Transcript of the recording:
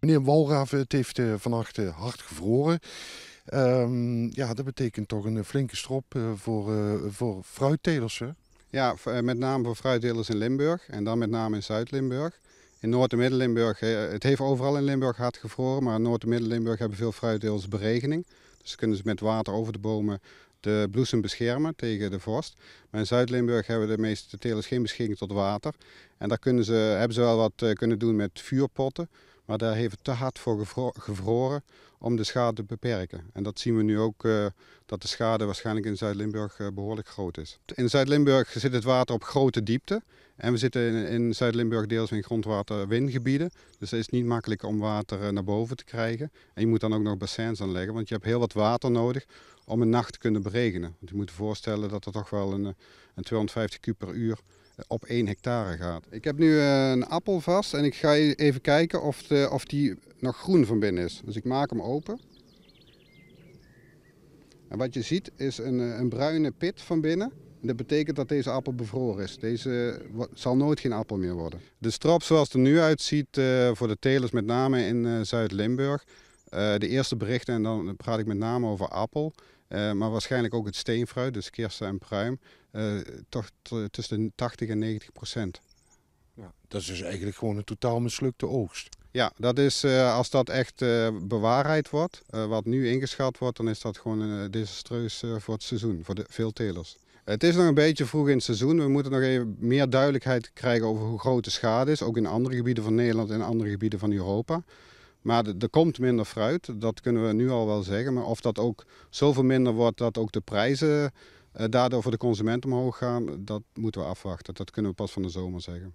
Meneer Walraven het heeft eh, vannacht eh, hard gevroren. Ehm, ja, dat betekent toch een eh, flinke strop voor, voor fruittelers, Ja, met name voor fruitdelers in Limburg en dan met name in Zuid-Limburg. In Noord- en Midden-Limburg, het heeft overal in Limburg hard gevroren, maar in Noord- en Midden-Limburg hebben veel fruitdelers beregening. Dus kunnen ze met water over de bomen de bloesem beschermen tegen de vorst. Maar in Zuid-Limburg hebben de meeste telers geen beschikking tot water. En daar kunnen ze, hebben ze wel wat kunnen doen met vuurpotten. Maar daar heeft het te hard voor gevroren om de schade te beperken. En dat zien we nu ook, eh, dat de schade waarschijnlijk in Zuid-Limburg eh, behoorlijk groot is. In Zuid-Limburg zit het water op grote diepte. En we zitten in, Zuid-Limburg deels in grondwaterwingebieden. Dus het is niet makkelijk om water eh, naar boven te krijgen. En je moet dan ook nog bassins aanleggen, want je hebt heel wat water nodig om een nacht te kunnen beregenen. Want je moet je voorstellen dat er toch wel een, een 250 kub per uur op 1 hectare gaat. Ik heb nu eh, een appel vast en ik ga e-, even kijken of, de, of die nog groen van binnen is. Dus ik maak hem open. En wat je ziet is een, eh, een bruine pit van binnen. Dat betekent dat deze appel bevroren is. Deze zal nooit geen appel meer worden. De strop zoals het er nu uitziet, eh, voor de telers met name in Zuid-Limburg, eh, de eerste berichten, en dan praat ik met name over appel, eh, maar waarschijnlijk ook het steenfruit, dus kersen en pruim, eh, toch tussen de 80 en 90 procent. Ja, dat is dus eigenlijk gewoon een totaal mislukte oogst. Ja, dat is, als dat echt bewaarheid wordt, wat nu ingeschat wordt, dan is dat gewoon desastreus voor het seizoen, voor de, veel telers. Het is nog een beetje vroeg in het seizoen. We moeten nog even meer duidelijkheid krijgen over hoe groot de schade is, ook in andere gebieden van Nederland en andere gebieden van Europa. Maar er komt minder fruit, dat kunnen we nu al wel zeggen. Maar of dat ook zoveel minder wordt dat ook de prijzen eh, daardoor voor de consument omhoog gaan, dat moeten we afwachten. Dat kunnen we pas van de zomer zeggen.